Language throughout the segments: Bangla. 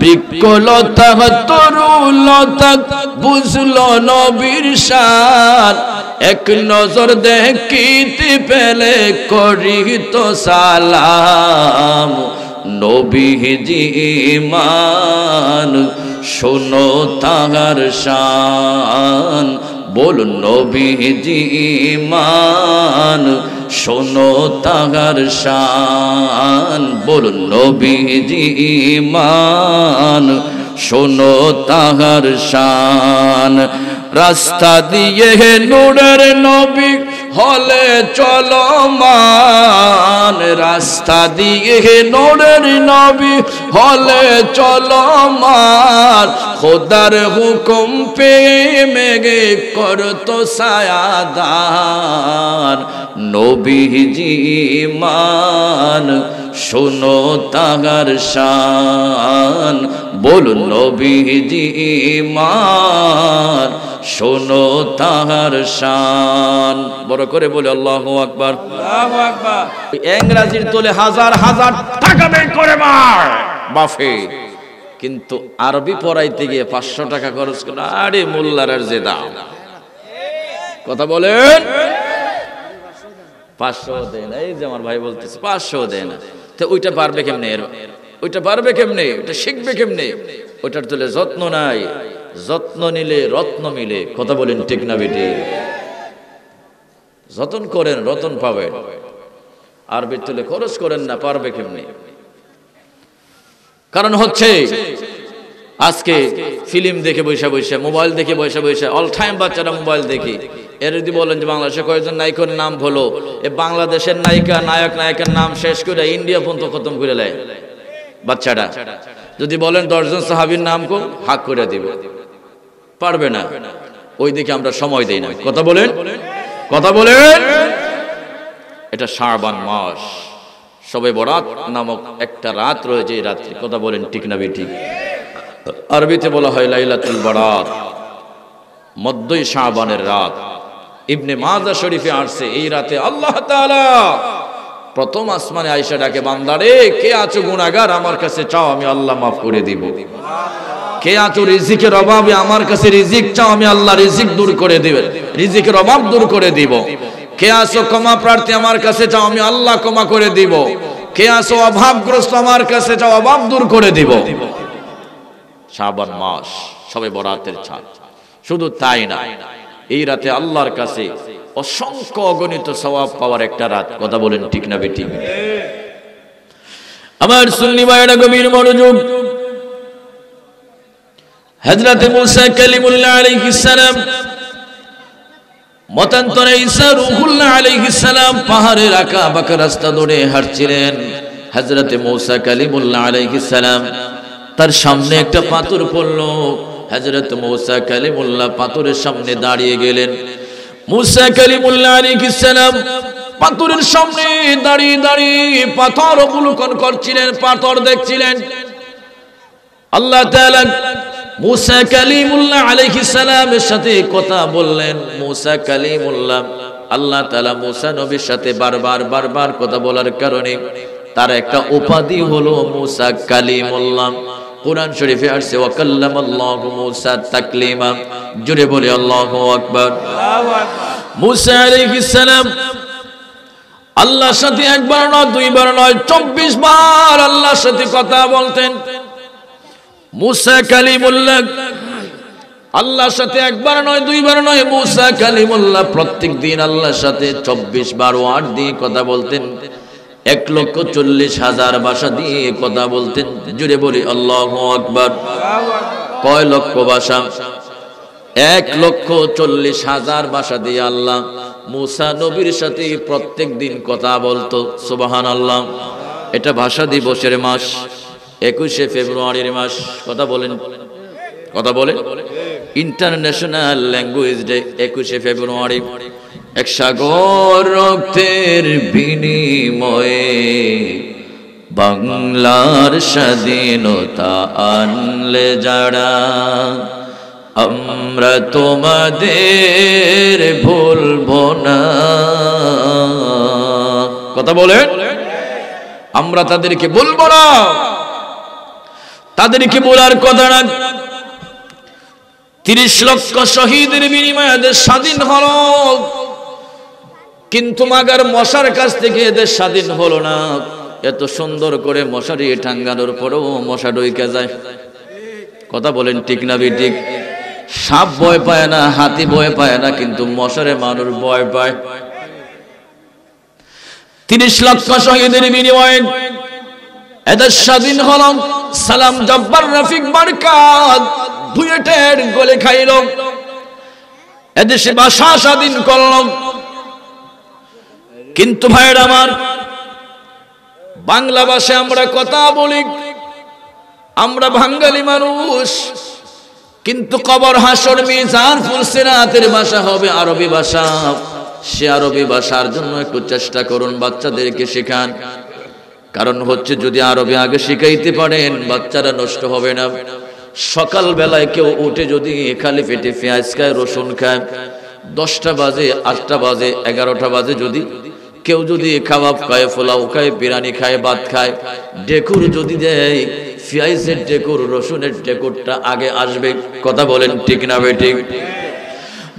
বৃক্ষলতা তরুলতা বুঝল নবীর সার এক নজর দেখিতে পেলে করি তো সালাম নবীজি মান শোনো তাহার শান বল নবীজি মান শোনো তাহার শান বলুন নবীজি মান শোনো তাহার শান রাস্তা দিয়ে নুরের নবী হলে চলমান রাস্তা দিয়ে নোরের নবী হলে চলমান খোদার হুকুম পে মেগে করত সায়াদান নবীজি মান শোনো তাগার শান বলুন নবীজি মান শোনো তাহার শান বড় করে বলে আল্লাহ আকবর ইংরাজির তোলে হাজার হাজার টাকা ব্যয় করে মার বাফে কিন্তু আরবি পড়াইতে গিয়ে পাঁচশো টাকা খরচ করে আরে মোল্লার যে দাম কথা বলেন পাঁচশো দেন এই যে আমার ভাই বলতেছে পাঁচশো দেন তো ওইটা পারবে কেমনে ওইটা পারবে কেমনে ওইটা শিখবে কেমনে ওইটার তুলে যত্ন নাই যত্ন নিলে রত্ন মিলে কথা বলেন ঠিক না বেটে যতন করেন রতন পাবেন আর বেতলে খরচ করেন না পারবে কেমনি কারণ হচ্ছে আজকে ফিল্ম দেখে বসে বসে মোবাইল দেখে বসে বসে অল টাইম বাচ্চারা মোবাইল দেখি এর যদি বলেন যে বাংলাদেশে কয়েকজন নায়িকার নাম হলো এ বাংলাদেশের নায়িকা নায়ক নায়িকার নাম শেষ করে ইন্ডিয়া পর্যন্ত খতম করে নেয় বাচ্চাটা যদি বলেন দশজন সাহাবির নাম কো হাক করে দিবে পারবে না ওই দিকে আমরা সময় দেই না কথা বলেন কথা বলেন এটা শাহবান মাস সবে বরাত নামক একটা রাত রয়েছে এই রাত্রি কথা বলেন ঠিক না বেটি আরবিতে বলা হয় লাইলাতুল বরাত মদ্যই শাহবানের রাত ইবনে মাজা শরীফে আসছে এই রাতে আল্লাহ তাআলা প্রথম আসমানে আয়সা ডাকে বান্দারে কে আছো গুণাগার আমার কাছে চাও আমি আল্লাহ মাফ করে দিব কে আছো রিজিকের অভাবে আমার কাছে রিজিক চাও আমি আল্লাহ রিজিক দূর করে দিবেন রিজিকের অভাব দূর করে দিব কে আছো ক্ষমা প্রার্থী আমার কাছে চাও আমি আল্লাহ ক্ষমা করে দিব কে আছো অভাবগ্রস্ত আমার কাছে চাও অভাব দূর করে দিব শ্রাবণ মাস সবে বরাতের ছাদ শুধু তাই না এই রাতে আল্লাহর কাছে অসংখ্য অগণিত স্বভাব পাওয়ার একটা রাত কথা বলেন ঠিক না বেটি আমার সুন্নি ভাইরা গভীর মনোযোগ হজরত মুসা কালিমুল্লাহ আলাইহিসসালাম মতান্তরে ঈসা রুহুল্লাহ আলাইহিসসালাম পাহাড়ের আঁকা বাঁকা রাস্তা ধরে হাঁটছিলেন হজরত মুসা কালিমুল্লাহ সালাম তার সামনে একটা পাথর পড়ল হজরত মুসা কালিমুল্লাহ পাথরের সামনে দাঁড়িয়ে গেলেন মুসা কালিমুল্লাহ আলাইহিসসালাম পাথরের সামনে দাঁড়িয়ে দাঁড়িয়ে পাথর অবলোকন করছিলেন পাথর দেখছিলেন আল্লাহ তাআলা মুসা কালিমুল্লাহ আলাইহিস সালামের সাথে কথা বললেন মুসা কালিমুল্লাহ আল্লাহ তাআলা মুসা নবীর সাথে বারবার বারবার কথা বলার কারণে তার একটা উপাধি হলো মুসা কালিমুল্লাহ কুরআন শরীফে আসছে ওয়া কাল্লামাল্লাহু মুসা তাকলিমা জুড়ে বলে আল্লাহু আকবার মুসা আলাইহিস সালাম আল্লাহর সাথে একবার নয় দুইবার নয় চব্বিশ বার আল্লাহর সাথে কথা বলতেন মুসা কালিমুল্লাহ আল্লাহর সাথে একবার নয় দুইবার নয় মুসা কালিমুল্লাহ প্রত্যেক দিন আল্লাহর সাথে চব্বিশ বারো আট দিয়ে কথা বলতেন এক লক্ষ চল্লিশ হাজার বাসা দিয়ে কথা বলতেন জুড়ে বলি আল্লাহ আকবর কয় লক্ষ বাসা এক লক্ষ চল্লিশ হাজার বাসা দিয়ে আল্লাহ মুসা নবীর সাথে প্রত্যেক দিন কথা বলতো সুবাহান আল্লাহ এটা ভাষা দিবসের মাস একুশে ফেব্রুয়ারির মাস কথা বলেন কথা বলেন ইন্টারন্যাশনাল ল্যাঙ্গুয়েজ ডে একুশে ফেব্রুয়ারি এক সাগর রক্তের বিনিময়ে বাংলার স্বাধীনতা আনলে যারা আমরা তোমাদের ভুলব না কথা বলেন আমরা তাদেরকে বলবো না তাদেরকে বলার কথা না তিরিশ লক্ষ শহীদের বিনিময়ে এদের স্বাধীন হল কিন্তু মাগার মশার কাছ থেকে এদের স্বাধীন হলো না এত সুন্দর করে মশারি ঠাঙ্গানোর পরেও মশা ডইকে যায় কথা বলেন ঠিক না ঠিক সাপ ভয় পায় না হাতি ভয় পায় না কিন্তু মশারে মানুষ ভয় পায় তিরিশ লক্ষ শহীদের বিনিময়ে এদের স্বাধীন হলাম সালাম জব্বার রফিক বারকাত দুয়েটের গলে খাইল এদেশে বাসা স্বাধীন করল কিন্তু ভাইয়ের আমার বাংলা ভাষায় আমরা কথা বলি আমরা বাঙালি মানুষ কিন্তু কবর হাসর মিজান ফুলসিরাতের ভাষা হবে আরবি ভাষা সে আরবি ভাষার জন্য একটু চেষ্টা করুন বাচ্চাদেরকে শেখান কারণ হচ্ছে যদি আরবে আগে শিখাইতে পারেন বাচ্চারা নষ্ট হবে না সকাল বেলায় কেউ উঠে যদি খালি পেটে পেঁয়াজ খায় রসুন খায় দশটা বাজে আটটা বাজে এগারোটা বাজে যদি কেউ যদি খাওয়াব খায় ফোলাও খায় বিরিয়ানি খায় ভাত খায় ডেকুর যদি দেয় পেঁয়াজের ডেকুর রসুনের ডেকুরটা আগে আসবে কথা বলেন ঠিক না বে ঠিক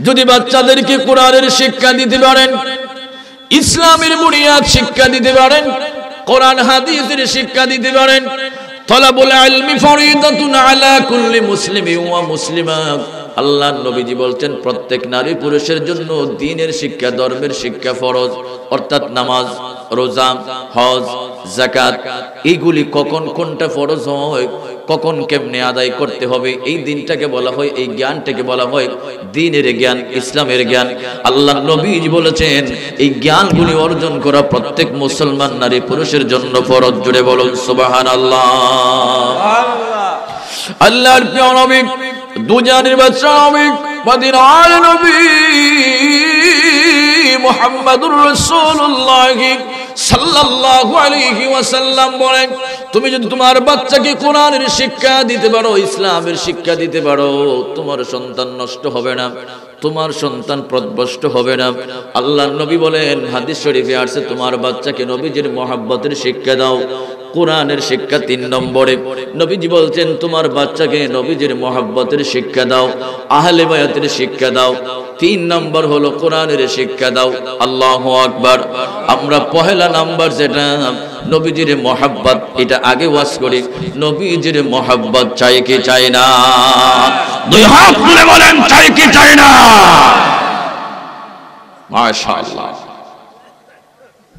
যদি বাচ্চাদেরকে কোরআনের শিক্ষা দিতে পারেন ইসলামের বুনিয়াদ শিক্ষা দিতে পারেন কোরআন হাদিসের শিক্ষা দিতে পারেন তলাবুল আলমি ফরিদাতুন আলা কুল্লি মুসলিমি ওয়া মুসলিমা আল্লাহ নবীজি বলছেন প্রত্যেক নারী পুরুষের জন্য দিনের শিক্ষা ধর্মের শিক্ষা ফরজ অর্থাৎ নামাজ রোজা হজ জাকাত এগুলি কখন কোনটা ফরজ হয় কখন কেমনে আদায় করতে হবে এই দিনটাকে বলা হয় এই জ্ঞানটাকে বলা হয় দিনের জ্ঞান ইসলামের জ্ঞান আল্লাহ নবীজ বলেছেন এই জ্ঞানগুলি অর্জন করা প্রত্যেক মুসলমান নারী পুরুষের জন্য ফরজ জুড়ে বলুন সুবাহান আল্লাহ আল্লাহর প্রিয় দুজানের বাচ্চা মদিনার নবী মোহাম্মদুর সাল্লাল্লাহু আলাইহি ওয়াসাল্লাম বলেন তুমি যদি তোমার বাচ্চাকে কোরআনের শিক্ষা দিতে পারো ইসলামের শিক্ষা দিতে পারো তোমার সন্তান নষ্ট হবে না তোমার সন্তান প্রদভষ্ট হবে না আল্লাহ নবী বলেন হাদিস শরীফে আসছে তোমার বাচ্চাকে নবীজির মহাব্বতের শিক্ষা দাও কোরআনের শিক্ষা তিন নম্বরে নবীজি বলছেন তোমার বাচ্চাকে নবীজির মহাব্বতের শিক্ষা দাও আহলে বায়াতের শিক্ষা দাও তিন নম্বর হলো কোরআনের শিক্ষা দাও আল্লাহ আকবার আমরা পহেলা নাম্বার যেটা নবীজির মহাব্বত এটা আগে ওয়াজ করি নবীজির মহাব্বত চাই কি চাই না দুই হাত তুলে বলেন চাই কি চাই না মাশাআল্লাহ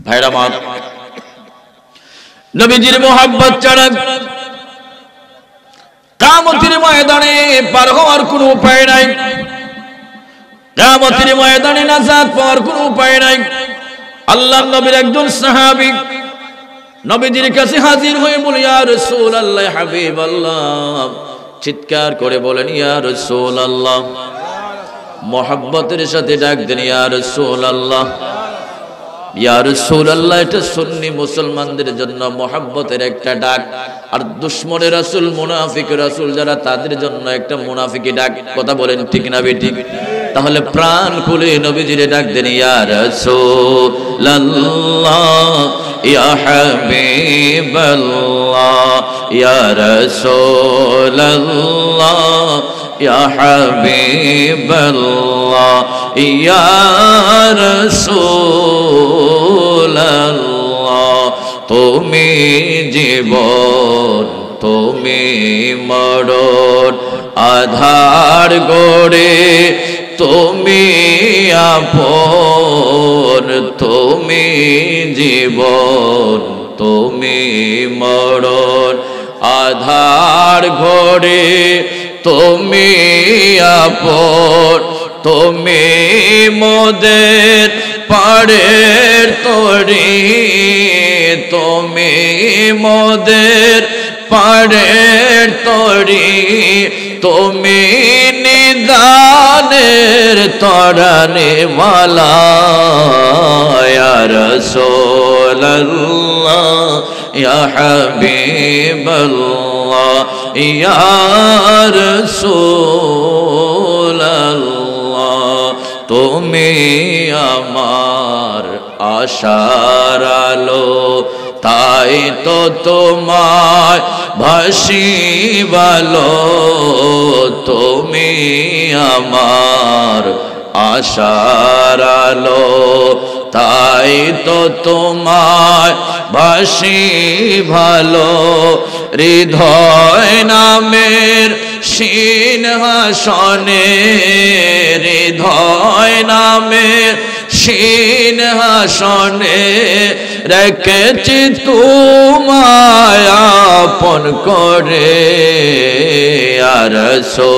ভাইরা মা নবীজির মোহাম্মত ছাড়া কামতির ময়দানে পার হওয়ার কোন উপায় নাই কামতির ময়দানে না নাজাত পাওয়ার কোন উপায় নাই আল্লাহ নবীর একজন সাহাবি নবীজির কাছে হাজির হয়ে বলি আর সোল আল্লাহ হাবিব আল্লাহ চিৎকার করে বলেন ইয়ার সোল আল্লাহ মোহাম্মতের সাথে ডাক দেন ইয়ার সোল আল্লাহ ইয়ার এটা সুন্নি মুসলমানদের জন্য একটা ডাক আর রাসুল মুনাফিক রাসুল যারা তাদের জন্য একটা মুনাফিকি ডাক কথা বলেন তাহলে প্রাণ খুলে নবীজিরে ডাক দেন ইয়ার ইয়া হাবিবাল্লাহ ইয়া রাসূলুল্লাহ يا حبيب তুমি জীবন তুমি মরণ আধার গড়ে তুমি আপন তুমি জীবন তুমি মরণ আধার ঘরে তুমি আপন তুমি মোদের পাড়ে তোরে তুমি মোদের পাড়ে তোরে তুমি নিদানের তরানে মালা রসোল হবিবল্লা ইয়ার সোল তুমি আমার আশার আলো তাই তো তোমায় ভাসি ভালো তুমি আমার আশার আলো তাই তো তোমায় ভাসি ভালো হৃদয় নামের সিংহাসনের হৃদয় নামে সিংহাসনে রেখেছি তোমায় আপন করে আরসো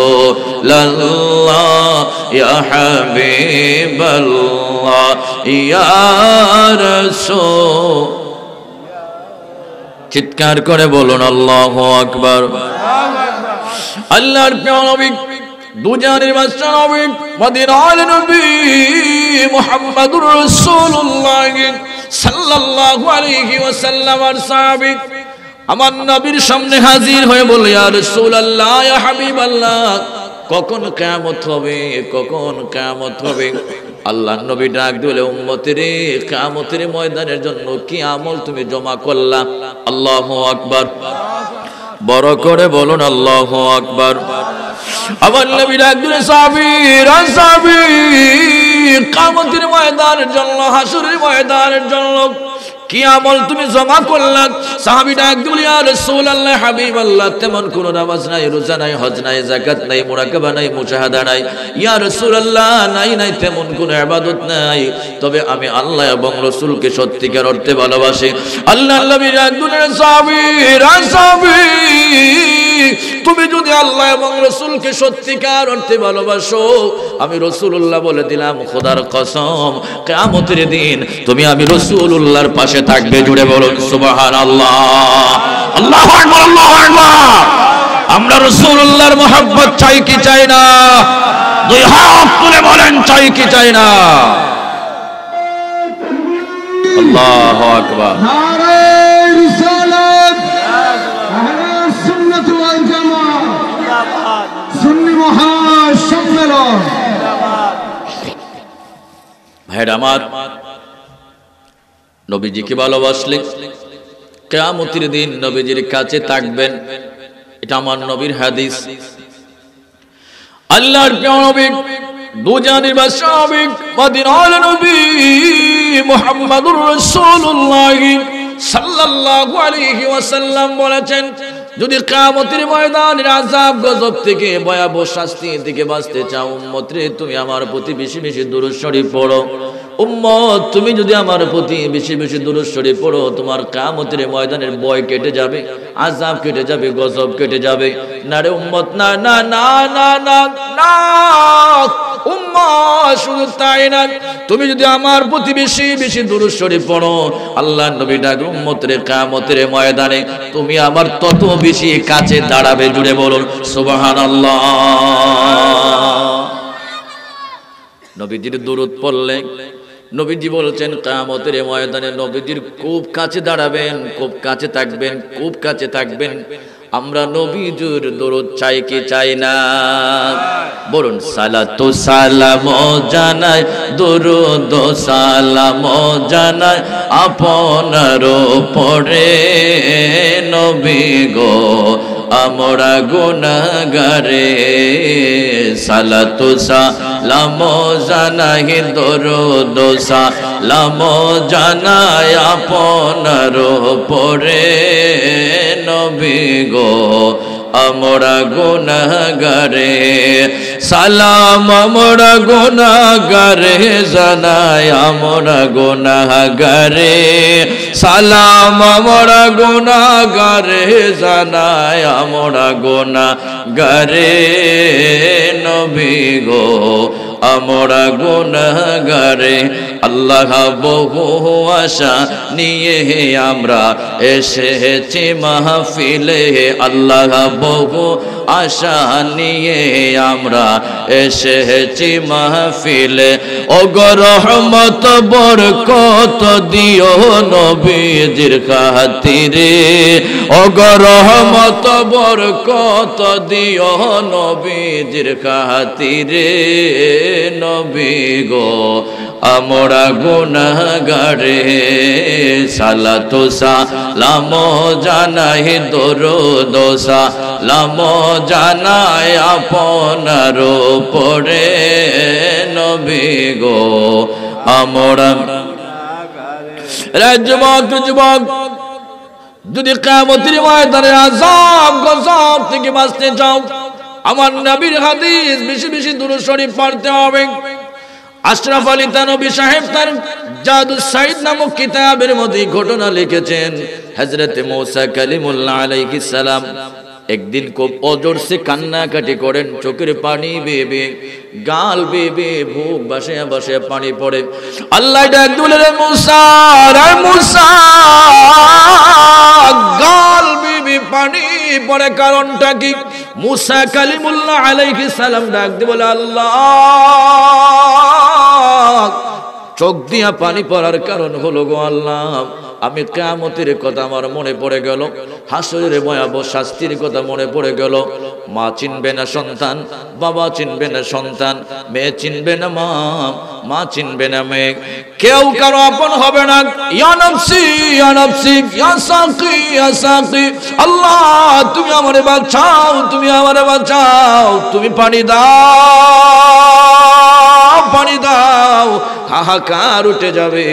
লাল্লা হাবিবাল্লাহ ইয়ারসো চিৎকার করে বলুন আল্লাহ আকবর আল্লাহর নবী দুজনের নবী রাসূলুল্লাহ সাল্লাল্লাহু আলাইহি ওয়াসাল্লাম আর সাহাবী আমার নবীর সামনে হাজির হয়ে বলে ইয়া রাসূলুল্লাহ ইয়া হাবিবাল্লাহ কখন কিয়ামত হবে কখন কিয়ামত হবে আল্লাহ নবী ডাক দিলে উম্মতের কিয়ামতের ময়দানের জন্য কি আমল তুমি জমা করলা আল্লাহু আকবার বড় করে বলুন আল্লাহ আকবার আমার নবীর একজন সাবির সাবির কামতির ময়দানের জন্য হাসুরের ময়দানের জন্য কি আমল তুমি জমা করলাম সাহাবিটা একদম রাসূলুল্লাহ হাবিব আল্লাহ তেমন কোন নামাজ নাই রোজা নাই হজ নাই যাকাত নাই মুরাকাবা নাই মুজাহাদা নাই ইয়া রাসূলুল্লাহ নাই নাই তেমন কোন ইবাদত নাই তবে আমি আল্লাহ এবং রাসূলকে সত্যিকার অর্থে ভালোবাসি আল্লাহ নবীর একদম সাহাবী সাহাবী তুমি যদি আল্লাহ এবং রসুলকে সত্যিকার অর্থে ভালোবাসো আমি রসুল্লাহ বলে দিলাম খোদার কসম কেমতের দিন তুমি আমি রসুল্লাহর পাশে থাকবে জুড়ে বলুন সুবাহান আল্লাহ আল্লাহ আল্লাহ আমরা রসুল্লাহর মোহাম্মত চাই কি চাই না দুই হাত তুলে বলেন চাই কি চাই না আল্লাহ আকবার ভাইরা নবীজিকে ভালোবাসলে কেয়ামতির দিন নবীজির কাছে থাকবেন এটা আমার নবীর হাদিস আল্লাহর নবী দুজানের বাসাবিক মদিনার নবী মুহাম্মাদুর রাসূলুল্লাহ সাল্লাল্লাহু আলাইহি ওয়াসাল্লাম বলেছেন যদি কামতের ময়দান আজাব গজব থেকে ভয়াবহ শাস্তি থেকে বাঁচতে চাও উম্মতরে তুমি আমার প্রতি বেশি বেশি দূর শরীফ পড়ো উম্মত তুমি যদি আমার প্রতি বেশি বেশি দূরস্বরে পড়ো তোমার কামতের ময়দানের বয় কেটে যাবে আজাব কেটে যাবে গজব কেটে যাবে না রে উম্মত না না না না না না শুধু তাই না তুমি যদি আমার প্রতি বেশি বেশি দূরস্বরে পড়ো আল্লাহ নবী ডাক উম্মতের কামতের ময়দানে তুমি আমার তত বেশি কাছে দাঁড়াবে জুড়ে বলুন সুবাহান আল্লাহ নবীজির দূরত পড়লে নবীজি বলছেন কামতের ময়দানে নবীজির খুব কাছে দাঁড়াবেন খুব কাছে থাকবেন খুব কাছে থাকবেন আমরা নবীজুর দরদ চাই কি চাই না বলুন সালা তো সালাম জানাই দরুদ সালাম জানাই আপনার পড়ে নবী গো আমরা গুণাগারে সালা তো সা লামো জানাই দরুদ লামো জানাই আপনার পরে নবী গো আমরা গুনাগারে সালাম আমরা গোনাগারে জানাই আমরা গোনাগারে সালাম আমরা গোনাগারে জানাই আমরা গোনাগারে নবী গো আমরা গুণগারে আল্লাহ বহু আশা নিয়ে আমরা এসেছি মাহফিলে আল্লাহ বহু আশা নিয়ে আমরা এসেছি মাহফিলে অগরহমত বরকত দিও নবীজির খাতিরে অগরহমত বরকত দিও নবীজির খাতিরে নবী গো আমরা গুণাগারে সালাতো সালাম জানাই দরুদ সালাম জানাই আপনার পরে নবী গো আমরা যুবক যুবক যদি কেমতির ময়দানে আজাব গজাব থেকে বাঁচতে চাও আমার নবীর হাদিস বেশি বেশি দূর শরীফ পড়তে হবে আশরাফ আলী তানবী সাহেব তার জাদু সাইদ নামক কিতাবের মধ্যে ঘটনা লিখেছেন হজরতে মৌসা কালিমুল্লাহ আলাইহি সালাম একদিন খুব অজরসে কান্নাকাটি করেন চোখের পানি বেবে গাল বেবে ভোগ বসে বসে পানি পড়ে আল্লাহ ডাক দুলে রে মুসা রে মুসা গাল বেবে পানি পড়ে কারণটা কি মুসা কালিমুল্লাহ আলাইহিস সালাম ডাক দিয়ে বলে আল্লাহ চোখ দিয়া পানি পড়ার কারণ হলো গো আল্লাহ আমি কেমতির কথা আমার মনে পড়ে গেল হাসরের ভয়াবহ শাস্তির কথা মনে পড়ে গেল মা চিনবে না সন্তান বাবা চিনবে না সন্তান মেয়ে চিনবে না মা মা চিনবে না মেয়ে কেউ কারো আপন হবে না আল্লাহ তুমি আমারে বাঁচাও তুমি আমারে বাঁচাও তুমি পানি দাও পানি দাও হাহাকার উঠে যাবে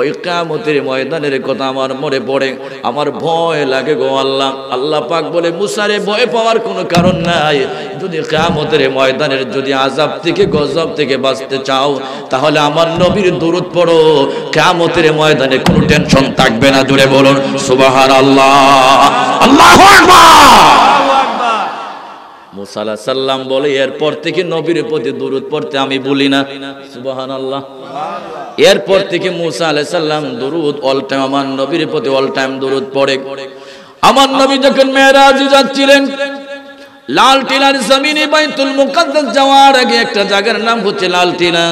ওই কামতের ময়দানের কথা আমার মনে পড়ে আমার ভয় লাগে গো আল্লাহ আল্লাহ পাক বলে মুসারে ভয় পাওয়ার কোনো কারণ নাই যদি কামতের ময়দানের যদি আজাব থেকে গজব থেকে বাঁচতে চাও তাহলে আমার নবীর দূরত পড়ো কামতের ময়দানে কোনো টেনশন থাকবে না জুড়ে বলুন সুবাহার আল্লাহ আল্লাহ মুসালা সাল্লাম বলে এরপর থেকে নবীর প্রতি দূরত পড়তে আমি বলি না সুবাহান আল্লাহ এরপর থেকে মুসা আলাই সাল্লাম দূরত অল টাইম আমার নবীর প্রতি অল টাইম দূরত পড়ে আমার নবী যখন মেয়েরাজি যাচ্ছিলেন লাল টিলার জমিনে বাইতুল মুকাদ্দাস যাওয়ার আগে একটা জায়গার নাম হচ্ছে লাল টিলা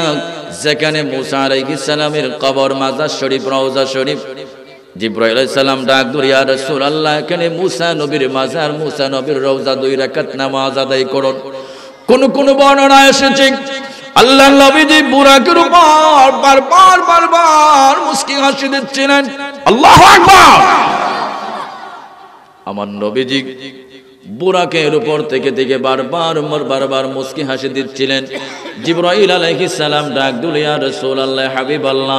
যেখানে মুসা আলাইহিস সালামের কবর মাজার শরীফ রওজা শরীফ জিব্রাইল সালাম ডাক ধরিয়া রসুল আল্লাহ এখানে মুসা নবীর মাজার মুসা নবীর রওজা দুই রাকাত নামাজ আদায় করুন কোন কোন বর্ণনা এসেছে আল্লাহ নবীজি বুরাকের উপর বারবার বারবার মুসকি হাসি দিচ্ছিলেন আল্লাহ আকবার আমার নবীজি বুরাকের উপর থেকে থেকে বারবার বারবার মুসকি হাসি দিচ্ছিলেন জিব্রাইল আলাইহিস সালাম ডাক দুলিয়া রাসূলুল্লাহ হাবিব আল্লাহ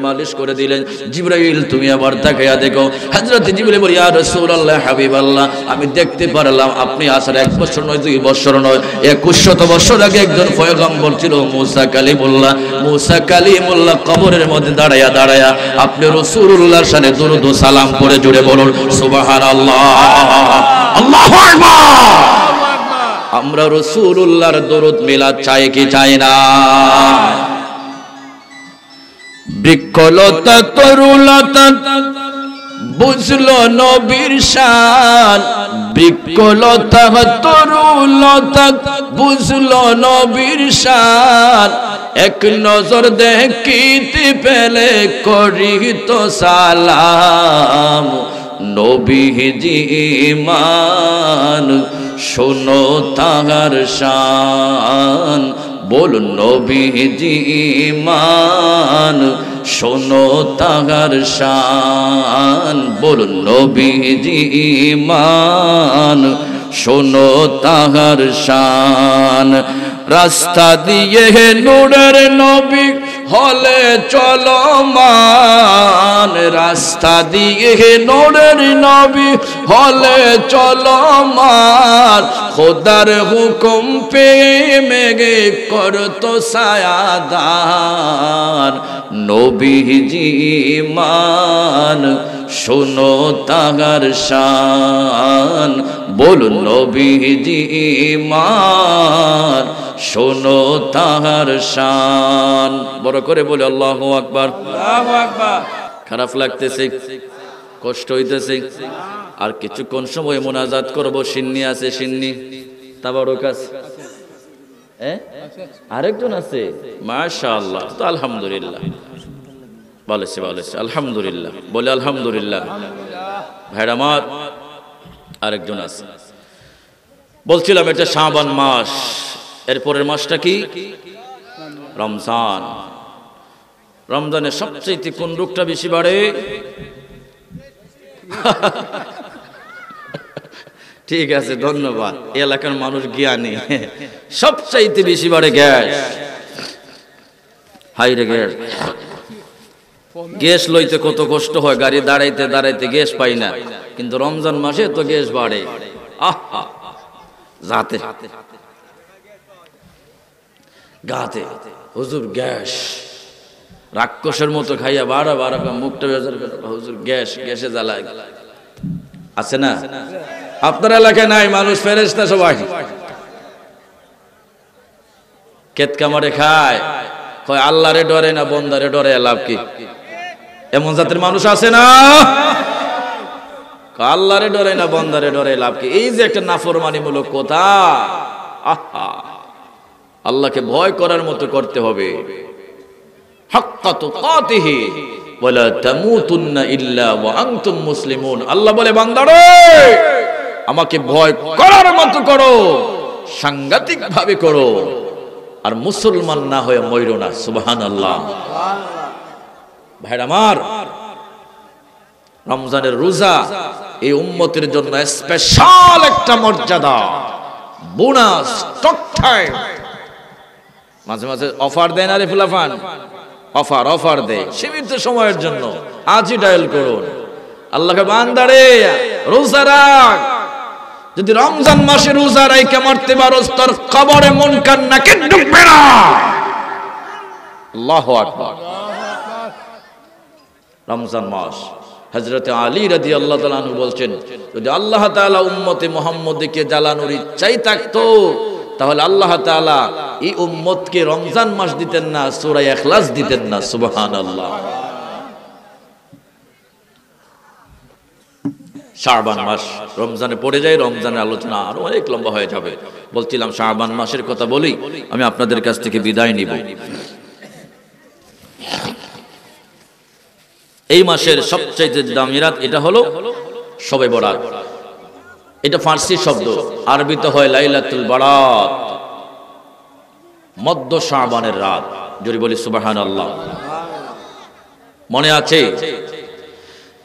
মালিশ করে দিলেন জিব্রাইল তুমি আবার তাকাইয়া দেখো হযরত জিবরাইল বলি ইয়া রাসূলুল্লাহ হাবিবাল্লাহ আমি দেখতে পারলাম আপনি আসার এক বছর নয় দুই বছর নয় একুশ শত বছর আগে একজন পয়গম্বর ছিল মূসা কালিমুল্লাহ মূসা কালিমুল্লাহ কবরের মধ্যে দাঁড়ায়া দাঁড়ায়া আপনি রাসূলুল্লাহর সাথে দরুদ ও সালাম পড়ে জুড়ে বলুন সুবহানাল্লাহ আল্লাহু আকবার আমরা রসুল্লাহর দরুদ মেলা চাই কি চাই না বৃক্ষলতা তরুলতা বুঝলো নবীর শান বৃক্ষলতা তরুলতা বুঝলো নবীর শান এক নজর দেখিতে পেলে করিত তো সালাম নবীজি মান শোনো তাহার শান বলুন নবীজি মান শোনো তাহার শান বলুন নবীজি মান শোনো তাহার শান রাস্তা দিয়ে নুরের নবী হলে চলো মান রাস্তা দিয়ে নোরের নবী হলে চলো মান খোদার হুকুম পেয়ে মেগে করতো সায়াদান নবীজি মান শোনো তাহার শান বলুন নবীজি ইমান শোনো তাহার শান বড় করে বলে আল্লাহ আকবার খারাপ লাগতেছে কষ্ট হইতেছে আর কিছুক্ষণ সময় মোনাজাত করব সিন্নি আছে সিন্নি তাবারক আছে হ্যাঁ? আরেকজন আছে মাশাআল্লাহ তো আলহামদুলিল্লাহ বলেছে বলেছে আলহামদুলিল্লাহ বলে আলহামদুলিল্লাহ ভাইরা আমার আরেকজন আছে বলছিলাম এটা শাবান মাস এরপরের মাসটা কি রমজান রমজানে সবচেয়ে কোন রোগটা বেশি বাড়ে ঠিক আছে ধন্যবাদ এলাকার মানুষ জ্ঞানী সবচাইতে বেশি বাড়ে গ্যাস হাই রে গ্যাস গ্যাস লইতে কত কষ্ট হয় গাড়ি দাঁড়াইতে দাঁড়াইতে গ্যাস পাই না কিন্তু রমজান মাসে তো গ্যাস বাড়ে যাতে গাতে হুজুর গ্যাস রাক্ষসের মতো খাইয়া বাড়া বাড়া মুখটা বেজার হুজুর গ্যাস গ্যাসে জ্বালায় আছে না আপনার এলাকায় নাই মানুষ ফেরেস্তা সবাই ক্ষেত কামারে খায় কয় আল্লাহরে ডরে না বন্দারে ডরে লাভ কি এমন জাতের মানুষ আছে না আল্লাহরে ডরে না বন্দারে ডরে লাভ কি এই যে একটা নাফরমানিমূলক কথা আহা আল্লাহকে ভয় করার মতো করতে হবে আল্লাহ বলে বান্দারে আমাকে ভয় করার মতো করো সাংঘাতিক ভাবে করো আর মুসলমান না হয়ে ময়ূর না সুবাহান আল্লাহ ভাইরা আমার রমজানের রোজা এই উম্মতের জন্য স্পেশাল একটা মর্যাদা বোনাস টক টাইম মাঝে মাঝে অফার দেয় না রে ফুলাফান অফার অফার দেয় সীমিত সময়ের জন্য আজই ডায়াল করুন আল্লাহকে বান্দারে রোজা রাখ যদি রমজান মাসে রোজা রাইকে মারতে পারো তোর কবরে মন কান্না কে ডুববে না আল্লাহ আকবার রমজান মাস হজরত আলী রাজি আল্লাহ তালু বলছেন যদি আল্লাহ তালা উম্মতে মোহাম্মদকে জ্বালানোর ইচ্ছাই থাকতো তাহলে আল্লাহ তালা এই উম্মতকে রমজান মাস দিতেন না সোরাই এখলাস দিতেন না সুবাহান আল্লাহ শাহবান মাস রমজানে পড়ে যায় রমজানের আলোচনা আরো অনেক লম্বা হয়ে যাবে বলছিলাম শাহবান মাসের কথা বলি আমি আপনাদের কাছ থেকে বিদায় নিব এই মাসের সবচাইতে দামিরাত এটা হলো সবে বরাত এটা ফার্সি শব্দ আরবিতে হয় লাইলাতুল বারাত মধ্য শাহবানের রাত যদি বলি সুবাহান আল্লাহ মনে আছে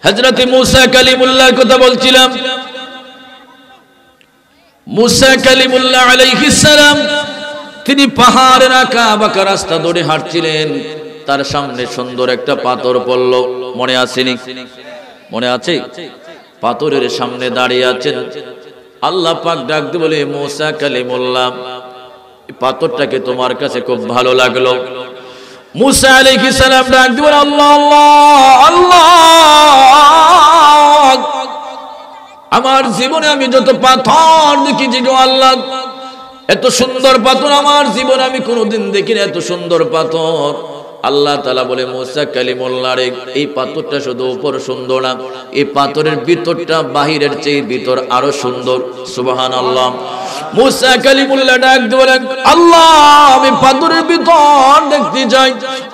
হজরত মুসা কালিমুল্লাহ কথা বলছিলাম মুসা কালিমুল্লাহ আলাইহিস সালাম তিনি পাহাড়ের আঁকা বাঁকা রাস্তা ধরে হাঁটছিলেন তার সামনে সুন্দর একটা পাথর পড়ল মনে আসেনি মনে আছে পাথরের সামনে দাঁড়িয়ে আছেন আল্লাহ পাক ডাকতে বলে মোসা মোল্লাম পাথরটাকে তোমার কাছে খুব ভালো লাগলো ডাক আল্লাহ আল্লাহ আল্লাহ আমার জীবনে আমি যত পাথর দেখি আল্লাহ এত সুন্দর পাথর আমার জীবনে আমি কোনোদিন দেখিনি এত সুন্দর পাথর আল্লাহ তালা বলে মোসা কালিমোল্লার এই পাথরটা শুধু উপর সুন্দর না এই পাথরের ভিতরটা বাহিরের চেয়ে ভিতর আরো সুন্দর সুবাহান আল্লাহ মুসা কালিমুল্লাহ ডাক দিলেন আল্লাহ আমি পাথরের ভিতর দেখতে যাই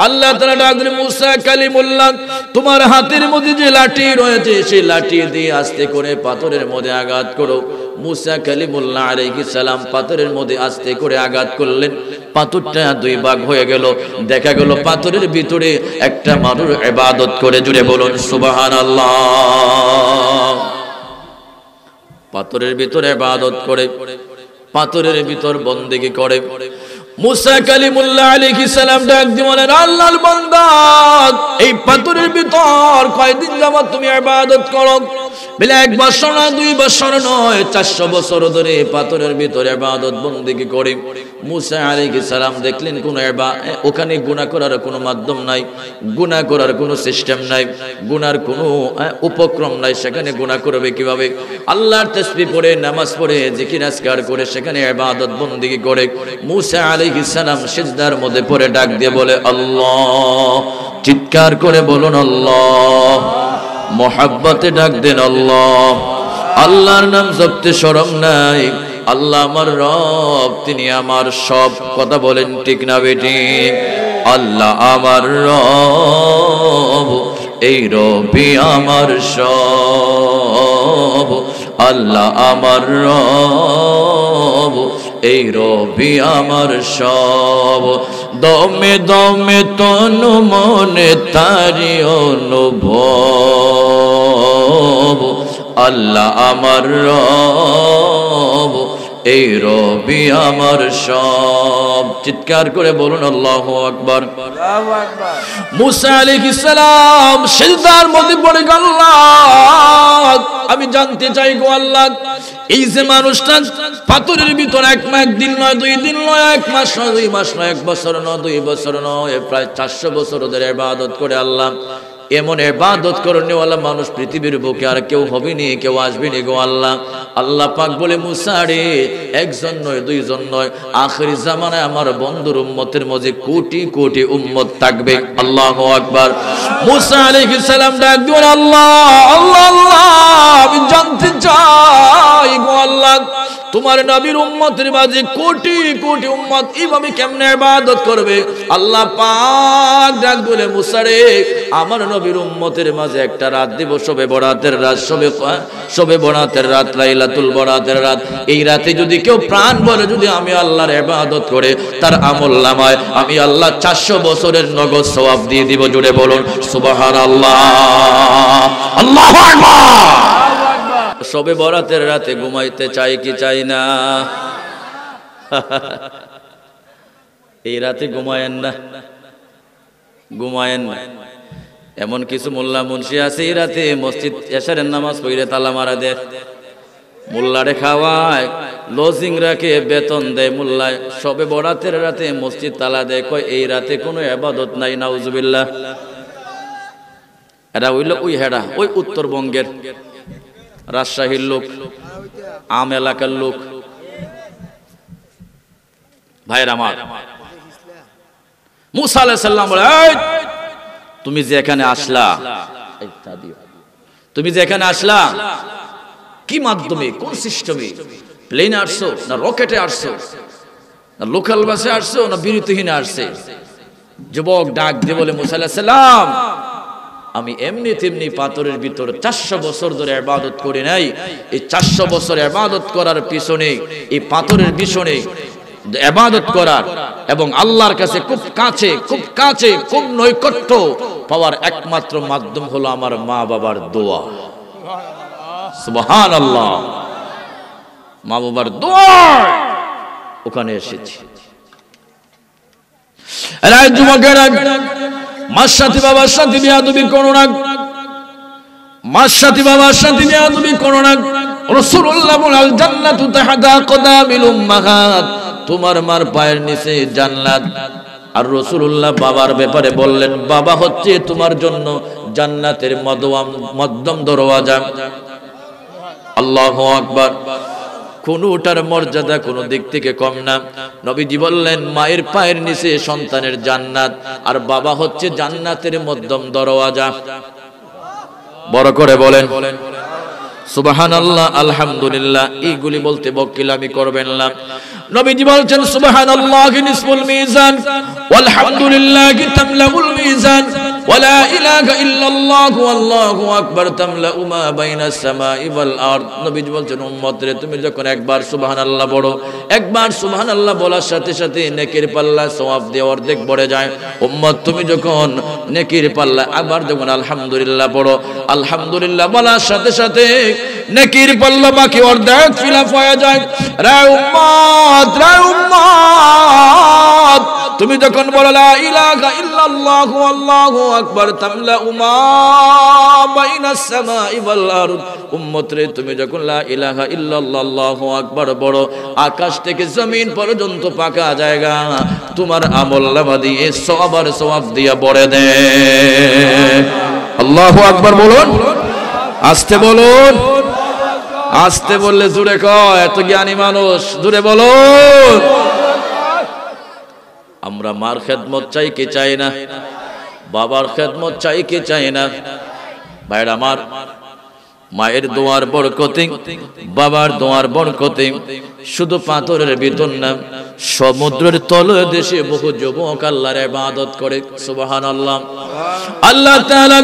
আল্লাহ তারা ডাক দিলেন মুসা কালিমুল্লাহ তোমার হাতের মধ্যে যে লাঠি রয়েছে সেই লাঠি দিয়ে আস্তে করে পাথরের মধ্যে আঘাত করো মুসা কালিমুল্লাহ আলাইহিস সালাম পাথরের মধ্যে আস্তে করে আঘাত করলেন পাথরটা দুই ভাগ হয়ে গেল দেখা গেল পাথরের ভিতরে একটা মানুষ ইবাদত করে জুড়ে বলুন সুবহানাল্লাহ পাথরের ভিতরে ইবাদত করে পাথরের ভিতর বন্দেগি করে সালাম ডাক এই পাথরের ভিতর কয়দিন যাবার তুমি আবাদত করো এক বছর না দুই বছর নয় চারশো বছর ধরে পাথরের ভিতরে আবাদত বন্দিকে করে মুসা আলাইহি সালাম দেখলেন কোনো ওখানে গুনাহ করার কোনো মাধ্যম নাই গুনাহ করার কোনো সিস্টেম নাই গুনার কোনো উপক্রম নাই সেখানে গুনাহ করবে কিভাবে আল্লাহর তাসবিহ পড়ে নামাজ পড়ে জিকির আজকার করে সেখানে ইবাদত বন্দিকে করে মুসা আলাইহি সালাম সিজদার মধ্যে পড়ে ডাক দিয়ে বলে আল্লাহ চিৎকার করে বলুন আল্লাহ মোহাব্বতে ডাক দেন আল্লাহ আল্লাহর নাম জপতে সরম নাই আল্লাহ আমার রব তিনি আমার সব কথা বলেন ঠিক না বেটি আল্লাহ আমার রব এই রবি আমার সব আল্লাহ আমার রব এই রবি আমার সব দমে দমে তনু মনে তারি অনুভব আল্লাহ আমার রব এই রবি আমার সব চিৎকার করে বলুন আল্লাহ আকবর মুসা আলী ইসলাম সিজদার মধ্যে পড়ে আল্লাহ আমি জানতে চাই গো আল্লাহ এই যে মানুষটা পাথরের ভিতর এক মাস দিন নয় দুই দিন নয় এক মাস নয় দুই মাস নয় এক বছর নয় দুই বছর নয় প্রায় চারশো বছর ওদের ইবাদত করে আল্লাহ এমন এবাদত ওয়ালা মানুষ পৃথিবীর বুকে আর কেউ নি কেউ আসবেনি গো আল্লাহ আল্লাহ পাক বলে মুসারে একজন নয় দুইজন নয় আখরি জামানায় আমার বন্ধুর উম্মতের মধ্যে কোটি কোটি উম্মত থাকবে আল্লাহ আকবার মুসা আলাইহিস সালাম ডাক দিবেন আল্লাহ আল্লাহ আল্লাহ আমি জানতে চাই গো আল্লাহ তোমার নবীর উম্মতের মাঝে কোটি কোটি উম্মত এইভাবে কেমনে ইবাদত করবে আল্লাহ পাক ডাক বলে মুসারে আমার নবী নবীর উম্মতের মাঝে একটা রাত দিব সবে বরাতের রাত সবে সবে বরাতের রাত লাইলাতুল বরাতের রাত এই রাতে যদি কেউ প্রাণ বলে যদি আমি আল্লাহর ইবাদত করে তার আমল নামায় আমি আল্লাহ চারশো বছরের নগদ সওয়াব দিয়ে দিব জুড়ে বলুন সুবহানাল্লাহ আল্লাহু আকবার সবে বরাতের রাতে ঘুমাইতে চাই কি চাই না এই রাতে ঘুমায়েন না ঘুমায়েন না এমন কিছু মোল্লা মুন্সি আছে রাতে মসজিদ এসারের নামাজ পড়ে তালা মারা দেয় মোল্লারে খাওয়ায় লজিং রাখে বেতন দেয় মোল্লায় সবে বরাতের রাতে মসজিদ তালা দেয় কয় এই রাতে কোনো আবাদত নাই নাউজুবিল্লাহ এরা হইল ওই হেডা ওই উত্তরবঙ্গের রাজশাহীর লোক আম এলাকার লোক ভাইয়ের আমার মুসা আলাহ সাল্লাম বলে তুমি যে এখানে আসলা তুমি যে এখানে আসলা কি মাধ্যমে কোন সিস্টেমে প্লেনে আসছো না রকেটে আসছো না লোকাল বাসে আসছো না বিরতিহীনে আসছে যুবক ডাক দিয়ে বলে মুসাল্লাম আমি এমনি তেমনি পাথরের ভিতর চারশো বছর ধরে আবাদত করে নাই এই চারশো বছর আবাদত করার পিছনে এই পাথরের পিছনে এবাদত করার এবং আল্লাহর কাছে খুব কাছে খুব কাছে খুব নৈকট্য পাওয়ার একমাত্র মাধ্যম হলো আমার মা বাবার দোয়া সুবহান আল্লাহ মা বাবার দোয়া ওখানে এসেছি যুবকেরা মার সাথে তোমার মার পায়ের নিচে জান্নাত আর রসুল্লাহ বাবার ব্যাপারে বললেন বাবা হচ্ছে তোমার জন্য জান্নাতের মদম মদ্যম দরওয়াজা আল্লাহ আকবার কোনটার মর্যাদা কোনো দিক থেকে কম না নবীজি বললেন মায়ের পায়ের নিচে সন্তানের জান্নাত আর বাবা হচ্ছে জান্নাতের মধ্যম দরওয়াজা বড় করে বলেন বলেন সুবাহান আল্লাহ আলহামদুলিল্লাহ এইগুলি বলতে আমি করবেন না নবীজি বলছেন সুবাহান আল্লাহ নিসবুল মিজান আলহামদুলিল্লাহ তামলাউল ওয়ালা ইলাহা ইল্লাল্লাহু আল্লাহু আকবার তামলাউ মা বাইনাস সামাই ওয়াল আরদ নবীজি বলছেন উম্মত রে তুমি যখন একবার সুবহানাল্লাহ বড় একবার সুবহানাল্লাহ বলার সাথে সাথে নেকির পাল্লা সওয়াব দিয়ে অর্ধেক বড়ে যায় উম্মত তুমি যখন নেকির পাল্লা আবার যখন আলহামদুলিল্লাহ বড় আলহামদুলিল্লাহ বলার সাথে সাথে নেকির পাল্লা বাকি অর্ধেক ফিলাপ হয়ে যায় রায় উম্মত রায় উম্মত তুমি যখন বলো লা ইলাহা ইল্লাল্লাহু আল্লাহু আকবর তামলা উমাত্রে তুমি যখন ইলাহা ইল্লাল্লাহ আল্লাহু বড় আকাশ থেকে জমিন পর্যন্ত পাকা জায়গা তোমার আমল নামা দিয়ে সবার সবাব দিয়া বড়ে দে আল্লাহ আকবর বলুন আসতে বলুন আসতে বললে জুড়ে কয় এত জ্ঞানী মানুষ জুড়ে বলো আমরা মার খেদমত চাই কি চাই না বাবার খেদমত চাই কি চাই না ভাইর আমার মায়ের দোয়ার কতিং বাবার দোয়ার কতিং শুধু পাথরের বেতন না সমুদ্রের দেশে বহু যুবক আল্লাহর ইবাদত করে সুবহান আল্লাহ আল্লাহ তাআলা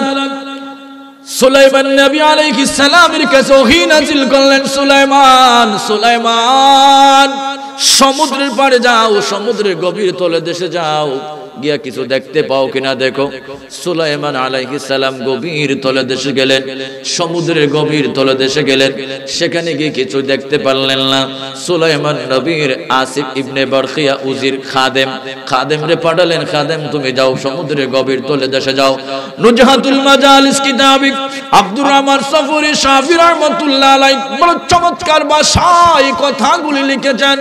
সুলাইমান নবী আলাইহিস সালামের কাছে ওহী নাজিল করলেন সুলাইমান সুলাইমান সমুদ্রের পাড়ে যাও সমুদ্রের গভীর তলে দেশে যাও গিয়া কিছু দেখতে পাও কিনা দেখো সুলাইমান আলাইহি সালাম গভীর তলে দেশে গেলেন সমুদ্রের গভীর তলে দেশে গেলেন সেখানে গিয়ে কিছু দেখতে পারলেন না সুলাইমান নবীর আসিফ ইবনে বারখিয়া উজির খাদেম খাদেম রে পাঠালেন খাদেম তুমি যাও সমুদ্রের গভীর তলে দেশে যাও নুজহাতুল মাজালিস কিতাবিক আব্দুর রহমান সফরি শাফি রহমাতুল্লাহ আলাই বড় চমৎকার ভাষায় কথাগুলি লিখেছেন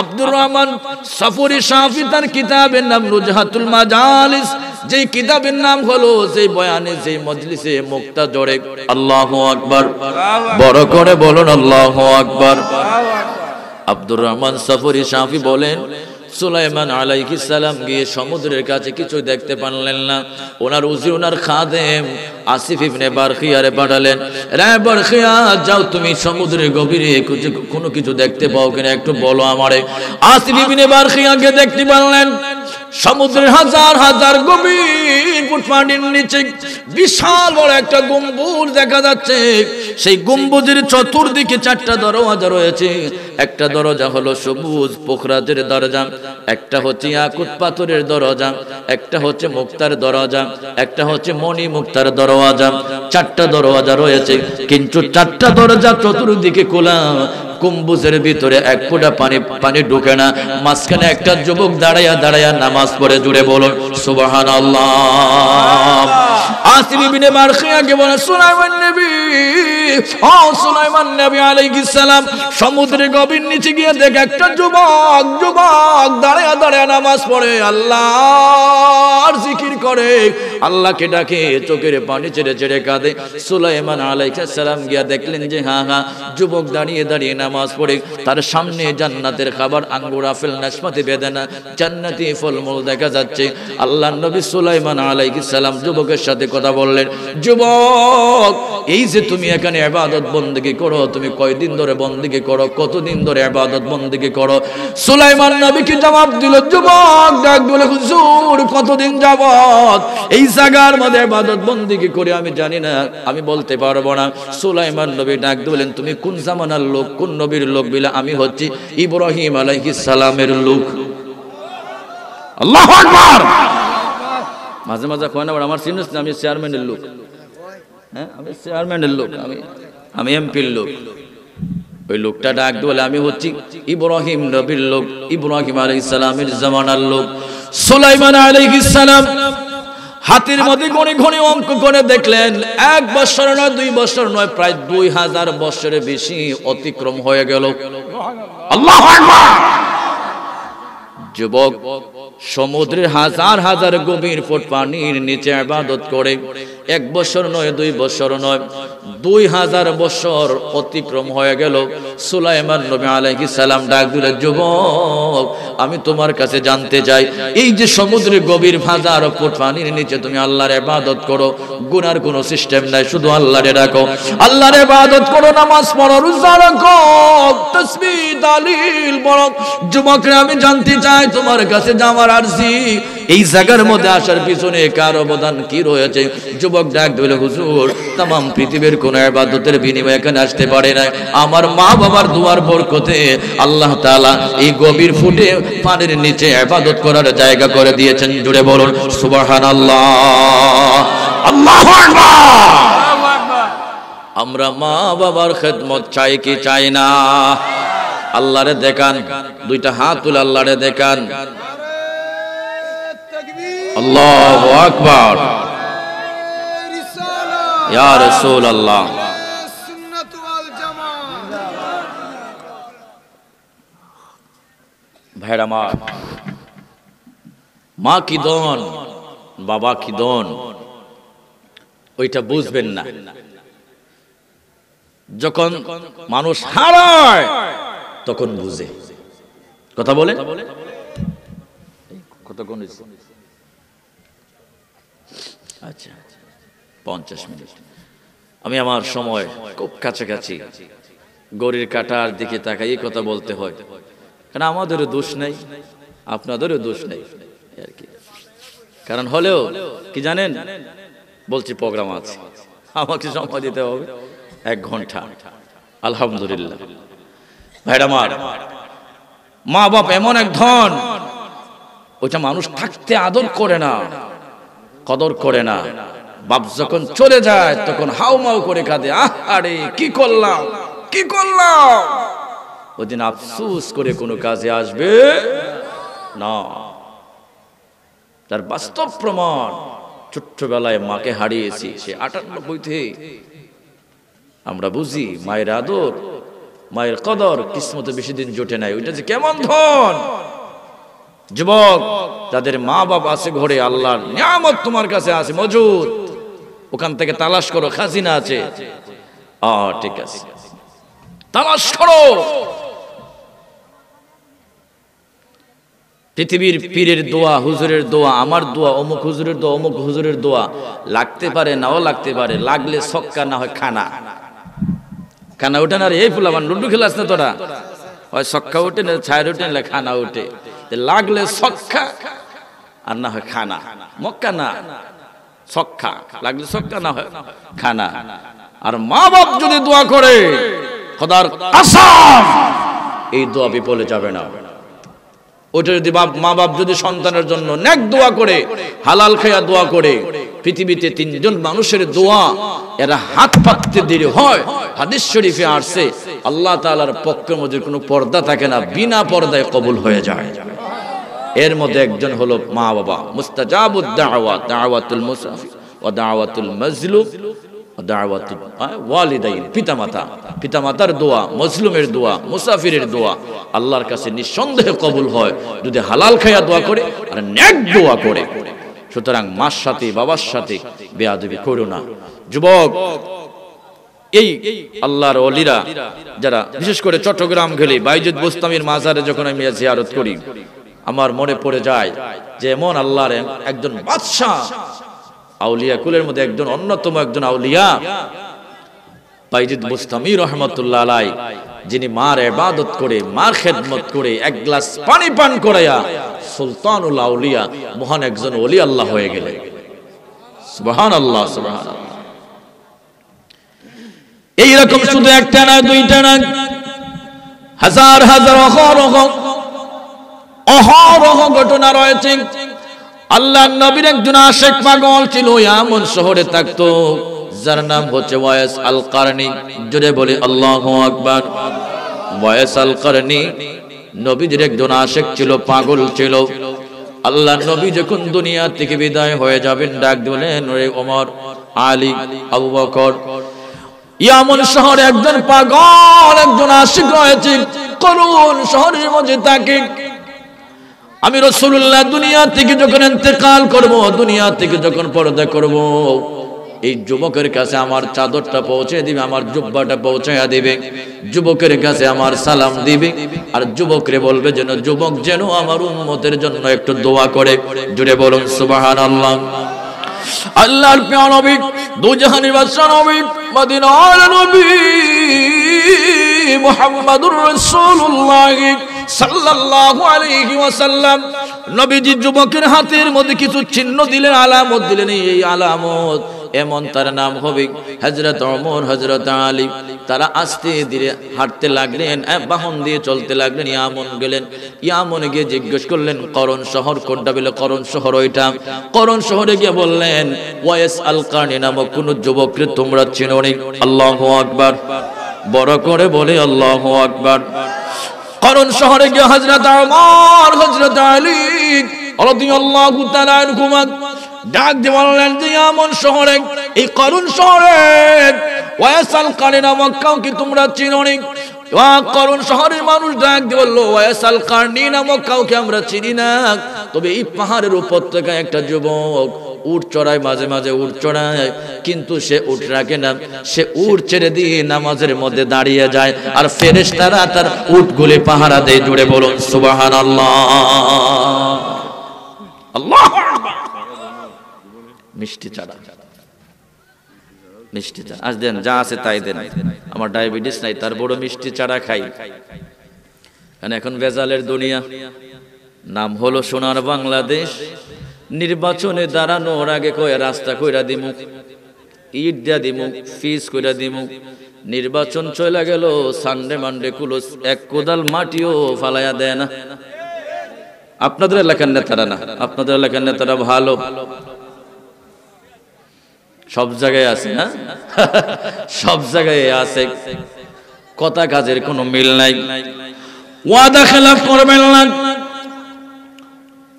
আব্দুর রহমান সফরি শাফি তার কিতাবের নাম নুজহাতুল মাজালিস কিতাবের নাম হলো সেই বয়ানে সেই মজলিসে মুক্তা জড়ে আল্লাহ আকবার বড় করে বলুন আল্লাহ আকবার আব্দুর রহমান বলেন সুলাইমান সালাম গিয়ে সমুদ্রের কাছে কিছু দেখতে পারলেন না ওনার উজি ওনার খাদেম আসিফ ইবনে বারখিয়ারে পাঠালেন রে বারখিয়া যাও তুমি সমুদ্রের গভীরে কিছু কোনো কিছু দেখতে পাও কিনা একটু বলো আমারে আসিফ ইবনে বারখিয়াকে দেখতে পারলেন সমুদ্রে হাজার হাজার গভীর পানির নিচে বিশাল বড় একটা গম্বুজ দেখা যাচ্ছে সেই গম্বুজের চতুর্দিকে চারটা দরওয়াজা রয়েছে একটা দরজা হলো সবুজ পোখরাজের দরজা একটা হচ্ছে আকুট পাথরের দরজা একটা হচ্ছে মুক্তার দরজা একটা হচ্ছে মণি মুক্তার দরওয়াজা চারটা দরওয়াজা রয়েছে কিন্তু চারটা দরজা চতুর্দিকে খোলা কুম্বুজের ভিতরে এক ফোঁটা পানি পানি ঢুকে না মাঝখানে একটা যুবক দাঁড়াইয়া দাঁড়াইয়া নামাজ পড়ে জুড়ে বলুন সুবাহান আল্লাহ আসিবি বিনে বলে সুলাইমান নবী ও সুলাইমান নবী আলাইহিস সালাম সমুদ্রে গভীর নিচে গিয়ে একটা যুবক যুবক নামাজ পড়ে আল্লাহর জিকির করে আল্লাহকে ডাকে চোখের পানি ছেড়ে ছেড়ে কাঁদে সুলাইমান আলাইহিস সালাম গিয়া দেখলেন যে হ্যাঁ হ্যাঁ যুবক দাঁড়িয়ে দাঁড়িয়ে নামাজ পড়ে তার সামনে জান্নাতের খাবার আঙ্গুর আফেল নাশপাতি বেদানা জান্নাতি ফলমূল দেখা যাচ্ছে আল্লাহ নবী সুলাইমান সালাম যুবকের সাথে কথা বললেন যুবক এই যে তুমি এখানে আবাদত বন্দিকে করো তুমি কয়দিন ধরে বন্দিকে করো কতদিন ধরে আবাদত বন্দিকে করো সুলাইমান নবী কি জবাব দিল যুবক ডাক বলে হুজুর কতদিন যাব এই জায়গার মধ্যে আবাদত বন্দিকে করে আমি জানি না আমি বলতে পারবো না সুলাইমান নবী ডাক দিলেন তুমি কোন জামানার লোক কোন নবীর লোক বিলা আমি হচ্ছি ইব্রাহিম আলাইহিস সালামের লোক আল্লাহু আকবার মাঝে মাঝে কয় না আমার চিনিস না আমি চেয়ারম্যানের লোক হ্যাঁ আমি চেয়ারম্যানের লোক আমি আমি এমপির লোক ওই লোকটা ডাক বলে আমি হচ্ছি ইব্রাহিম নবীর লোক ইব্রাহিম আলাইহিস সালামের জামানার লোক সুলাইমান আলাইহিস সালাম হাতির মধ্যে গণে গণে অঙ্ক করে দেখলেন এক বছর নয় দুই বছর নয় প্রায় দুই হাজার বছরের বেশি অতিক্রম হয়ে গেল আল্লাহ যুবক সমুদ্রের হাজার হাজার গভীর ফুট পানির নিচে আবাদত করে এক বছর নয় দুই বছর নয় দুই হাজার বছর অতিক্রম হয়ে গেল সুলাইমান নবী আলাইহি সালাম ডাক দিলে যুবক আমি তোমার কাছে জানতে চাই এই যে সমুদ্রে গভীর ভাজার ফুট পানির নিচে তুমি আল্লাহর ইবাদত করো গুনার কোনো সিস্টেম নাই শুধু আল্লাহরে ডাকো আল্লাহর এবাদত করো নামাজ পড়ো রোজা রাখো তাসবিহ তালিল বড় যুবকরা আমি জানতে চাই তোমার কাছে যাওয়ার আরজি এই জায়গার মধ্যে আসার পিছনে কার অবদান কি রয়েছে যুবক ডাক দিল হুজুর তাম পৃথিবীর কোন আবাদতের বিনিময়ে এখানে আসতে পারে না আমার মা বাবার দুয়ার বরকতে আল্লাহ তালা এই গভীর ফুটে পানির নিচে আবাদত করার জায়গা করে দিয়েছেন জুড়ে বলুন সুবাহান আল্লাহ আমরা মা বাবার খেদমত চাই কি চাই না আল্লাহরে দেখান দুইটা হাত তুলে আল্লাহরে দেখান আল্লাহ আকবর ইয়া আল্লাহ ভাইরা মা মা কি দন বাবা কি দন ওইটা বুঝবেন না যখন মানুষ হারায় তখন বুঝে কথা বলে কতক্ষণ আচ্ছা পঞ্চাশ মিনিট আমি আমার সময় খুব কাছাকাছি গড়ির কাটার দিকে তাকাই এই কথা বলতে হয় কারণ আমাদেরও দোষ নেই আপনাদেরও দোষ নেই আর কি কারণ হলেও কি জানেন বলছি প্রোগ্রাম আছে আমাকে সময় দিতে হবে এক ঘন্টা আলহামদুলিল্লাহ ভেড়ামার মা বাপ এমন এক ধন ওইটা মানুষ থাকতে আদর করে না কদর করে না বাপ যখন চলে যায় তখন হাউমাউ করে কাঁদে আহ আরে কি করলাম কি করলাম ওদিন আফসুস করে কোনো কাজে আসবে না তার বাস্তব প্রমাণ ছোট্টবেলায় মাকে হারিয়েছি সে আটানব্বইতে আমরা বুঝি মায়ের আদর মায়ের কদর কিসমতে বেশি দিন জোটে নাই ওইটা যে কেমন ধন যুবক যাদের মা বাবা আছে ঘরে আল্লাহর নিয়ামত তোমার কাছে আছে মজুদ ওখান থেকে তালাশ করো খাজিনা আছে ঠিক আছে তালাশ করো পৃথিবীর পীরের দোয়া হুজুরের দোয়া আমার দোয়া অমুক হুজুরের দোয়া অমুক হুজুরের দোয়া লাগতে পারে নাও লাগতে পারে লাগলে সক্কা না হয় খানা খানা ওঠে না রে এই আমার লুডু খেলাস না তোরা হয় সক্কা ওঠে না ছায়ের উঠে না খানা ওঠে লাগলে সক্ষা আর না হয় খানা মক্কা না সক্ষা লাগলে সক্ষা না হয় খানা আর মা বাপ যদি দোয়া করে খোদার এই দোয়া বিপলে যাবে না ওটা যদি বাপ মা বাপ যদি সন্তানের জন্য নেক দোয়া করে হালাল খেয়া দোয়া করে পৃথিবীতে তিনজন মানুষের দোয়া এরা হাত পাততে দেরি হয় হাদিস শরীফে আসছে আল্লাহ তাআলার পক্ষের মধ্যে কোনো পর্দা থাকে না বিনা পর্দায় কবুল হয়ে যায় এর মধ্যে একজন হলো মা বাবা মুস্তাজাবুদ হ্যাঁ, দোয়া মজলুমের দোয়া আল্লাহর কাছে নিঃসন্দেহে হালাল দোয়া করে আর ন্যাক দোয়া করে সুতরাং মার সাথে বাবার সাথে না যুবক এই আল্লাহর অলিরা যারা বিশেষ করে চট্টগ্রাম গেলে বাইজুদ বোস্তামির মাজারে যখন আমি জিয়ারত করি আমার মনে পড়ে যায় যে এমন আল্লাহর একজন বাদশাহ আউলিয়া কুলের মধ্যে একজন অন্যতম একজন আউলিয়া বাইজিদ মুস্তামি আলাই যিনি মার এবাদত করে মার খেদমত করে এক গ্লাস পানি পান করাইয়া সুলতানুল আউলিয়া মহান একজন অলি আল্লাহ হয়ে গেলে সুবাহান আল্লাহ এই এইরকম শুধু একটা না দুইটা না হাজার হাজার অহরহ অহরহ ঘটনা রয়েছে আল্লাহ নবীর একজন আশেক পাগল ছিল এমন শহরে থাকতো যার নাম হচ্ছে ওয়ায়েস আল কারনি জুড়ে বলি আল্লাহ আকবার ওয়ায়েস আল কারনি নবীজির একজন আশেক ছিল পাগল ছিল আল্লাহ নবী যখন দুনিয়া থেকে বিদায় হয়ে যাবেন ডাক দিলেন ওরে ওমর আলী আবু বকর ইয়ামন শহরে একজন পাগল একজন আশিক রয়েছে করুন শহরের মধ্যে তাকে আমি রসুল্লাহ দুনিয়া থেকে যখন এতেকাল করব দুনিয়া থেকে যখন পর্দা করব এই যুবকের কাছে আমার চাদরটা পৌঁছে দিবে আমার জুব্বাটা পৌঁছাইয়া দিবে যুবকের কাছে আমার সালাম দিবে আর যুবকরে বলবে যেন যুবক যেন আমার উন্মতের জন্য একটু দোয়া করে জুড়ে বলুন সুবাহান আল্লাহ আল্লাহর পেয়ার নবী দুজাহানি বাদশাহ নবী মদিনার নবী মুহাম্মাদুর রাসূলুল্লাহ সাল্লাল্লাহু আলাইহি ওয়াসাল্লাম নবীজি যুবকের হাতের মধ্যে কিছু চিহ্ন দিলেন আলামত দিলেন এই আলামত এমন তার নাম হবে হজরত অমর হজরত আলী তারা আস্তে ধীরে হাঁটতে লাগলেন বাহন দিয়ে চলতে লাগলেন ইয়ামন গেলেন ইয়ামন গিয়ে জিজ্ঞেস করলেন করণ শহর কোনটা বলে করণ শহর ওইটা করণ শহরে গিয়ে বললেন ওয়েস আল কার্নি নামক কোন যুবককে তোমরা চিনো নি আল্লাহ আকবার বড় করে বলে আল্লাহ আকবার কারণ শহরে গিয়ে হজরত আমার হজরত আলী রাদিয়াল্লাহু তাআলা ডাক দিয়ে বললেন যে এমন শহরে এই করুণ শহরে ওয়াসাল কারিনা মক্কাও কি তোমরা চিনো করুন শহরের মানুষ ডাক দিয়ে বললো ওয়াসাল কার্নি নামক কাউকে আমরা চিনি না তবে এই পাহাড়ের উপত্যকায় একটা যুবক উঠ চড়ায় মাঝে মাঝে উঠ চড়ায় কিন্তু সে উঠ রাখে না সে উঠ ছেড়ে দিয়ে নামাজের মধ্যে দাঁড়িয়ে যায় আর ফেরেস তারা তার উটগুলি পাহারা দেয় জুড়ে বলুন সুবাহান আল্লাহ আল্লাহ মিষ্টি চারা মিষ্টিটা আজ দেন যা আছে তাই দেন আমার ডায়াবেটিস নাই তার বড় মিষ্টি চারা খাই কারণ এখন ভেজালের দুনিয়া নাম হলো সোনার বাংলাদেশ নির্বাচনে দাঁড়ানোর আগে কয়ে রাস্তা কইরা দিমু ইট দিয়া দিম ফিস কইরা দিমু নির্বাচন চলে গেল সানডে মানডে কুলোস এক কোদাল মাটিও ফালাইয়া দেয় না আপনাদের এলাকার নেতারা না আপনাদের এলাকার নেতারা ভালো সব জায়গায় আছে না হ্যাঁ? সব জায়গায় আছে কথা কাজের কোনো মিল নাই ওয়াদা খেলাফ করবেন না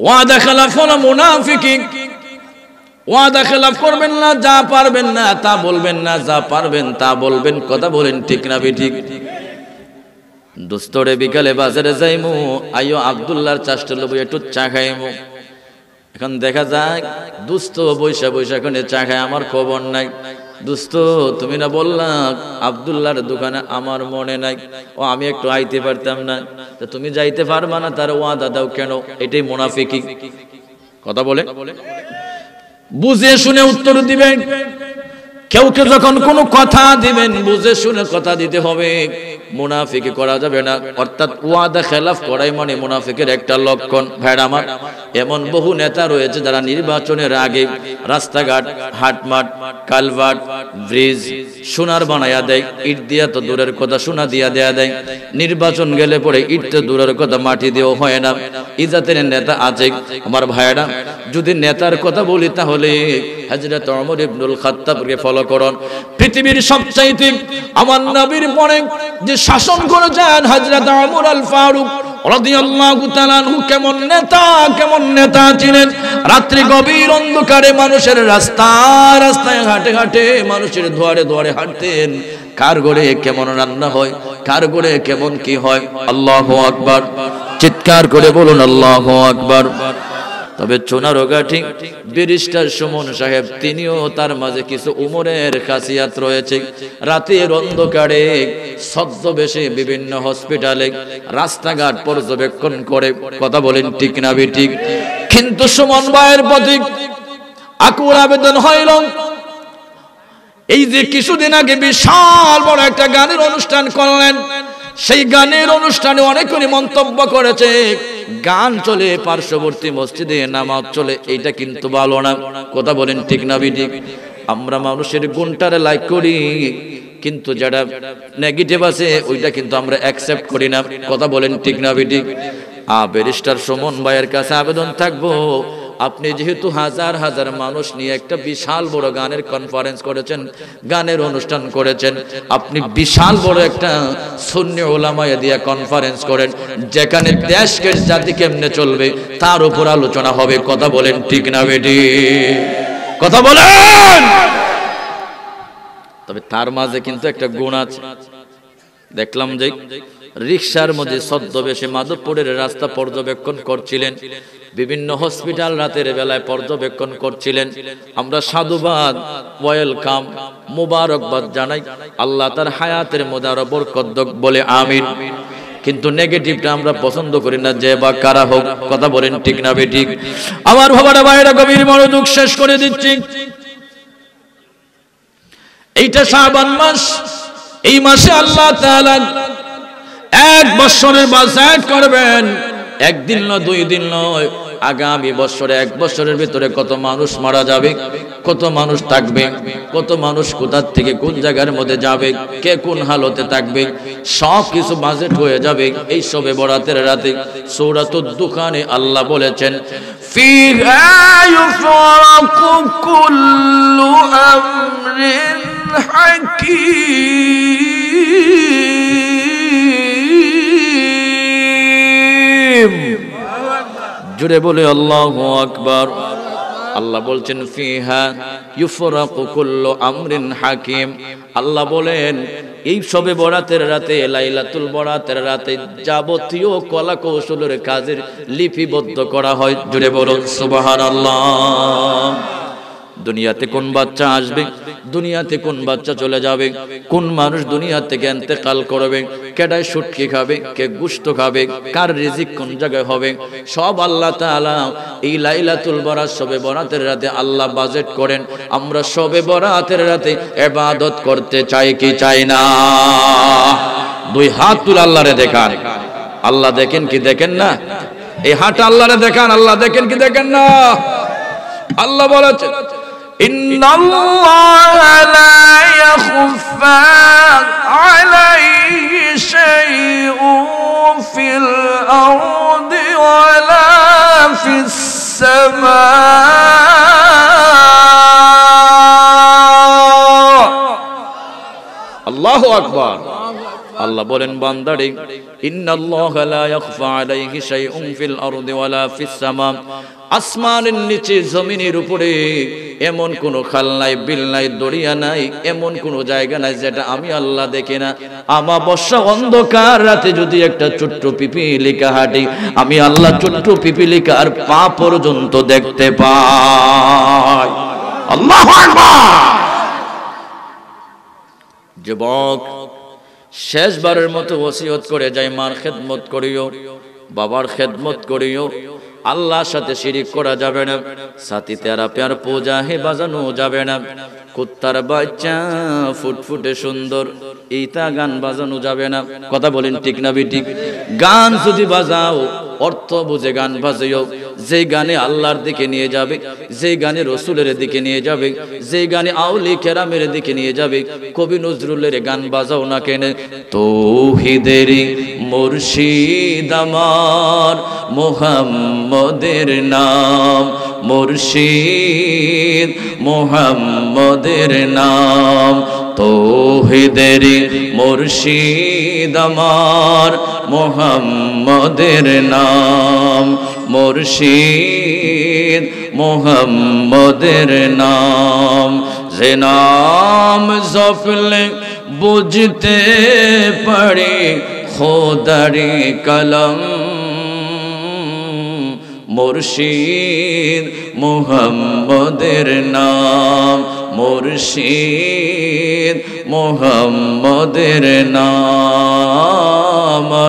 ওয়াদা খেলাফ হলো মুনাফিকি ওয়াদা খেলাফ করবেন না যা পারবেন না তা বলবেন না যা পারবেন তা বলবেন কথা বলেন ঠিক না বি ঠিক দোস্তরে বিকালে বাজারে যাইমু আইও আবদুল্লাহর চাষটা লবু একটু চা খাইমু এখন দেখা যায় দুস্ত বৈশা বৈশা এখানে চা খায় আমার খবর নাই দুস্ত তুমি না বললাম আবদুল্লার দোকানে আমার মনে নাই ও আমি একটু আইতে পারতাম না তা তুমি যাইতে পারবে না তার ওয়া দাদাও কেন এটাই মোনাফিকি কথা বলে বুঝে শুনে উত্তর দিবেন কেউ যখন কোনো কথা দিবেন বুঝে শুনে কথা দিতে হবে মুনাফিকে করা যাবে না অর্থাৎ ওয়াদা খেলাফ করাই মানে মুনাফিকের একটা লক্ষণ ভেড় আমার এমন বহু নেতা রয়েছে যারা নির্বাচনের আগে রাস্তাঘাট হাটমাট কালভার্ট ব্রিজ সোনার বানায়া দেয় ইট দিয়া তো দূরের কথা সোনা দিয়া দেয়া দেয় নির্বাচন গেলে পরে ইট তো দূরের কথা মাটি দিয়েও হয় না ইজাতের নেতা আছে আমার ভাইয়েরা যদি নেতার কথা বলি তাহলে হাজরত অমর ইবনুল খাত্তাবকে ফলো করুন পৃথিবীর সবচাইতে আমার নবীর পরে যে শাসন করে যান হাজরত আমর আল ফারুক কেমন নেতা কেমন নেতা রাত্রি গভীর অন্ধকারে মানুষের রাস্তা রাস্তায় ঘাটে মানুষের হাঁটতেন কার কেমন রান্না হয় কার কেমন কি হয় আল্লাহ আকবার চিৎকার করে বলুন আল্লাহ আকবার তবে চোনা রোগা ঠিক বিরিস্টার সুমন সাহেব তিনিও তার মাঝে কিছু উমরের খাসিয়াত রয়েছে রাতের অন্ধকারে সদ্য বেশি বিভিন্ন হসপিটালে রাস্তাঘাট পর্যবেক্ষণ করে কথা বলেন ঠিক না বি ঠিক কিন্তু সুমন ভাইয়ের প্রতি আকুর আবেদন হইল এই যে কিছুদিন আগে বিশাল বড় একটা গানের অনুষ্ঠান করলেন সেই গানের অনুষ্ঠানে অনেকগুলি মন্তব্য করেছে গান চলে পার্শ্ববর্তী মসজিদে নামাজ চলে এটা কিন্তু ভালো না কথা বলেন ঠিক না ঠিক আমরা মানুষের গুণটারে লাইক করি কিন্তু যারা নেগেটিভ আছে ওইটা কিন্তু আমরা অ্যাকসেপ্ট করি না কথা বলেন ঠিক না ঠিক আ ব্যারিস্টার সুমন ভাইয়ের কাছে আবেদন থাকবো আপনি যেহেতু হাজার হাজার মানুষ নিয়ে একটা বিশাল বড় গানের কনফারেন্স করেছেন গানের অনুষ্ঠান করেছেন আপনি বিশাল বড় একটা শূন্য ওলামায় দিয়ে কনফারেন্স করেন যেখানে দেশকে জাতি কেমনে চলবে তার উপর আলোচনা হবে কথা বলেন ঠিক না বেটি কথা বলেন তবে তার মাঝে কিন্তু একটা গুণ আছে দেখলাম যে রিক্সার মধ্যে ছদ্মবেশে মাধবপুরের রাস্তা পর্যবেক্ষণ করছিলেন বিভিন্ন হসপিটাল রাতের বেলায় পর্যবেক্ষণ করছিলেন আমরা সাধুবাদ ওয়েলকাম মুবারকবাদ জানাই আল্লাহ তার হায়াতের মোদার বরকদ্দক বলে আমিন কিন্তু নেগেটিভটা আমরা পছন্দ করি না যে বা কারা হোক কথা বলেন ঠিক না বেঠিক আমার ভাবাটা বাইরে গভীর মনোযোগ শেষ করে দিচ্ছি এইটা শাহবান মাস এই মাসে আল্লাহ তাআলা এক বছরের বাজেট করবেন একদিন না দুই দিন নয় আগামী বছরে এক বছরের ভিতরে কত মানুষ মারা যাবে কত মানুষ থাকবে কত মানুষ কোথার থেকে কোন জায়গার মধ্যে যাবে কে কোন হালতে থাকবে সব কিছু বাজেট হয়ে যাবে এই সবে বরাতের রাতে সৌরাত দোকানে আল্লাহ বলেছেন হাকিম জুড়ে বলে আল্লাহ আকবর আল্লাহ বলছেন ফিহা ইউফরাকু কুল্লু আমরিন হাকিম আল্লাহ বলেন এই সবে বরাতের রাতে লাইলাতুল বরাতের রাতে যাবতীয় কলা কৌশলের কাজের লিপিবদ্ধ করা হয় জুড়ে বলুন আল্লাহ দুনিয়াতে কোন বাচ্চা আসবে দুনিয়াতে কোন বাচ্চা চলে যাবে কোন মানুষ দুনিয়া থেকে এতেকাল করবে কেডায় সুটকি খাবে কে গুস্ত খাবে কার রিজিক কোন জায়গায় হবে সব আল্লাহ তাআলা এই লাইলাতুল বরাত সবে বরাতের রাতে আল্লাহ বাজেট করেন আমরা সবে বরাতের রাতে এবাদত করতে চাই কি চাই না দুই হাত তুলে আল্লাহরে দেখান আল্লাহ দেখেন কি দেখেন না এই হাট আল্লাহরে দেখান আল্লাহ দেখেন কি দেখেন না আল্লাহ বলেছে إن الله لا يخفى عليه شيء في الأرض ولا في السماء الله أكبر الله بولن بندري إن الله لا يخفى عليه شيء في الأرض ولا في السماء আসমানের নিচে জমিনের উপরে এমন কোন খাল নাই বিল নাই দরিয়া নাই এমন কোন জায়গা নাই যেটা আমি আল্লাহ দেখি না বর্ষা অন্ধকার রাতে যদি একটা ছোট্ট পিপিলিকা হাঁটি আমি আল্লাহ ছোট্ট পিপিলিকার পা পর্যন্ত দেখতে পাই আল্লাহ যুবক শেষবারের মতো ওসিয়ত করে যাই মার খেদমত করিও বাবার খেদমত করিও আল্লাহর সাথে শিরিক করা যাবে না সাথী তেরাপি পেয়ার পূজা হে বাজানো যাবে না কুত্তার বাচ্চা ফুটফুটে সুন্দর এইটা গান বাজানো যাবে না কথা বলেন ঠিক না বিটি গান যদি বাজাও অর্থ বুঝে গান বাজিও যে গানে আল্লাহর দিকে নিয়ে যাবে যে গানে রসুলের দিকে নিয়ে যাবে যে গানে আউলি কেরামের দিকে নিয়ে যাবে কবি নজরুলের গান বাজাও না কেন তৌহিদের মুর্শিদ আমার মোহাম্মদের নাম মুর্শিদ মোহাম্মদের নাম তোহিদের মুর্শিদ আমার মোহাম্মদের নাম মুর্শিদ মোহাম্মদের নাম যে নাম জফলে বুঝতে পারে খোদারে কলম মুর্শিদ মোহাম্মদের নাম মুর্শিদ মোহাম্মদের নাম